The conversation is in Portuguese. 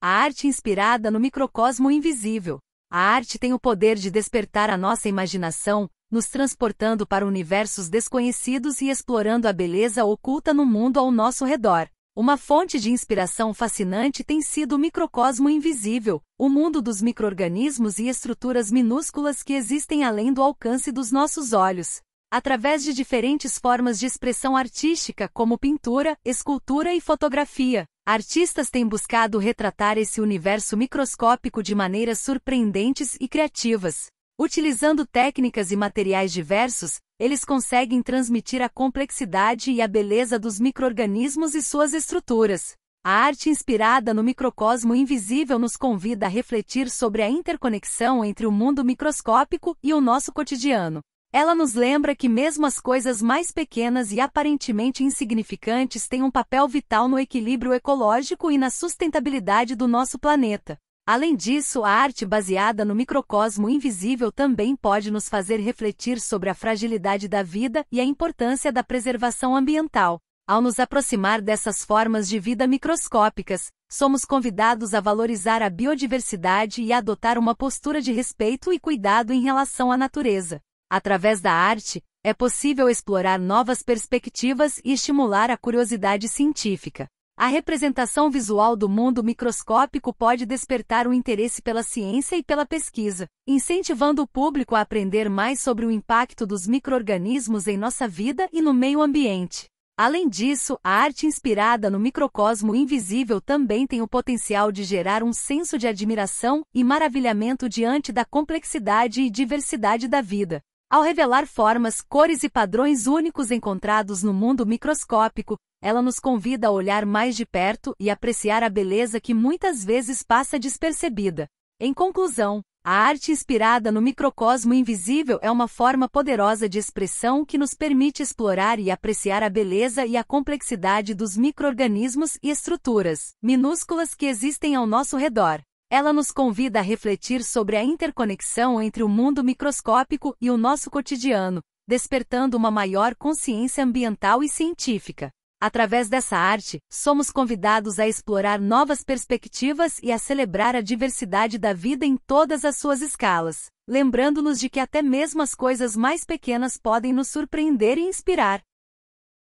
A arte inspirada no microcosmo invisível. A arte tem o poder de despertar a nossa imaginação, nos transportando para universos desconhecidos e explorando a beleza oculta no mundo ao nosso redor. Uma fonte de inspiração fascinante tem sido o microcosmo invisível, o mundo dos microorganismos e estruturas minúsculas que existem além do alcance dos nossos olhos através de diferentes formas de expressão artística, como pintura, escultura e fotografia. Artistas têm buscado retratar esse universo microscópico de maneiras surpreendentes e criativas. Utilizando técnicas e materiais diversos, eles conseguem transmitir a complexidade e a beleza dos microorganismos e suas estruturas. A arte inspirada no microcosmo invisível nos convida a refletir sobre a interconexão entre o mundo microscópico e o nosso cotidiano. Ela nos lembra que mesmo as coisas mais pequenas e aparentemente insignificantes têm um papel vital no equilíbrio ecológico e na sustentabilidade do nosso planeta. Além disso, a arte baseada no microcosmo invisível também pode nos fazer refletir sobre a fragilidade da vida e a importância da preservação ambiental. Ao nos aproximar dessas formas de vida microscópicas, somos convidados a valorizar a biodiversidade e a adotar uma postura de respeito e cuidado em relação à natureza. Através da arte, é possível explorar novas perspectivas e estimular a curiosidade científica. A representação visual do mundo microscópico pode despertar o interesse pela ciência e pela pesquisa, incentivando o público a aprender mais sobre o impacto dos microorganismos em nossa vida e no meio ambiente. Além disso, a arte inspirada no microcosmo invisível também tem o potencial de gerar um senso de admiração e maravilhamento diante da complexidade e diversidade da vida. Ao revelar formas, cores e padrões únicos encontrados no mundo microscópico, ela nos convida a olhar mais de perto e apreciar a beleza que muitas vezes passa despercebida. Em conclusão, a arte inspirada no microcosmo invisível é uma forma poderosa de expressão que nos permite explorar e apreciar a beleza e a complexidade dos microorganismos e estruturas minúsculas que existem ao nosso redor. Ela nos convida a refletir sobre a interconexão entre o mundo microscópico e o nosso cotidiano, despertando uma maior consciência ambiental e científica. Através dessa arte, somos convidados a explorar novas perspectivas e a celebrar a diversidade da vida em todas as suas escalas, lembrando-nos de que até mesmo as coisas mais pequenas podem nos surpreender e inspirar.